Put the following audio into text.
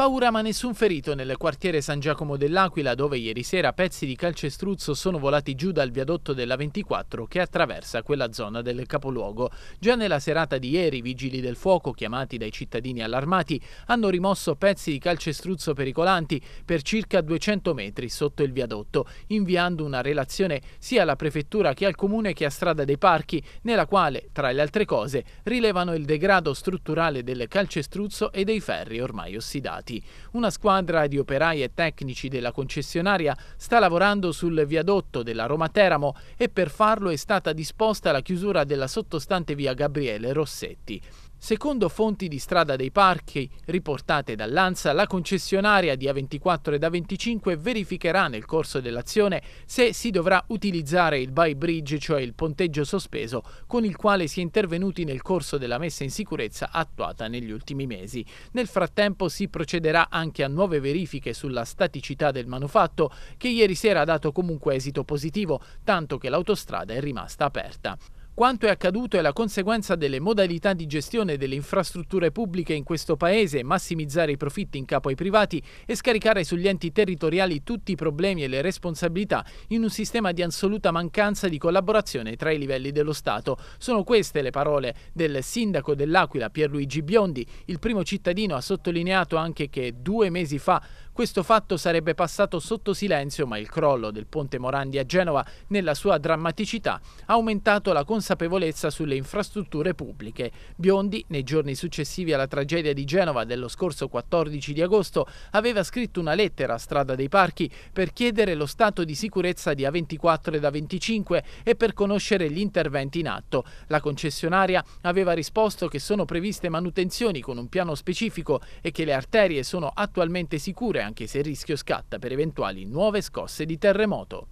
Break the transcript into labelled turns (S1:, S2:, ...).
S1: Paura ma nessun ferito nel quartiere San Giacomo dell'Aquila dove ieri sera pezzi di calcestruzzo sono volati giù dal viadotto della 24 che attraversa quella zona del capoluogo. Già nella serata di ieri i vigili del fuoco chiamati dai cittadini allarmati hanno rimosso pezzi di calcestruzzo pericolanti per circa 200 metri sotto il viadotto inviando una relazione sia alla prefettura che al comune che a strada dei parchi nella quale tra le altre cose rilevano il degrado strutturale del calcestruzzo e dei ferri ormai ossidati impiegati. Una squadra di operai e tecnici della concessionaria sta lavorando sul viadotto della Roma Teramo e per farlo è stata disposta la chiusura della sottostante via Gabriele Rossetti. Secondo fonti di Strada dei Parchi riportate dall'ANSA, la concessionaria di A24 ed A25 verificherà nel corso dell'azione se si dovrà utilizzare il by bridge, cioè il ponteggio sospeso, con il quale si è intervenuti nel corso della messa in sicurezza attuata negli ultimi mesi. Nel frattempo si procederà anche a nuove verifiche sulla staticità del manufatto, che ieri sera ha dato comunque esito positivo, tanto che l'autostrada è rimasta aperta. Quanto è accaduto è la conseguenza delle modalità di gestione delle infrastrutture pubbliche in questo Paese, massimizzare i profitti in capo ai privati e scaricare sugli enti territoriali tutti i problemi e le responsabilità in un sistema di assoluta mancanza di collaborazione tra i livelli dello Stato. Sono queste le parole del sindaco dell'Aquila Pierluigi Biondi. Il primo cittadino ha sottolineato anche che due mesi fa questo fatto sarebbe passato sotto silenzio, ma il crollo del ponte Morandi a Genova, nella sua drammaticità, ha aumentato la consapevolezza sulle infrastrutture pubbliche. Biondi, nei giorni successivi alla tragedia di Genova dello scorso 14 di agosto, aveva scritto una lettera a Strada dei Parchi per chiedere lo stato di sicurezza di A24 ed A25 e per conoscere gli interventi in atto. La concessionaria aveva risposto che sono previste manutenzioni con un piano specifico e che le arterie sono attualmente sicure anche se il rischio scatta per eventuali nuove scosse di terremoto.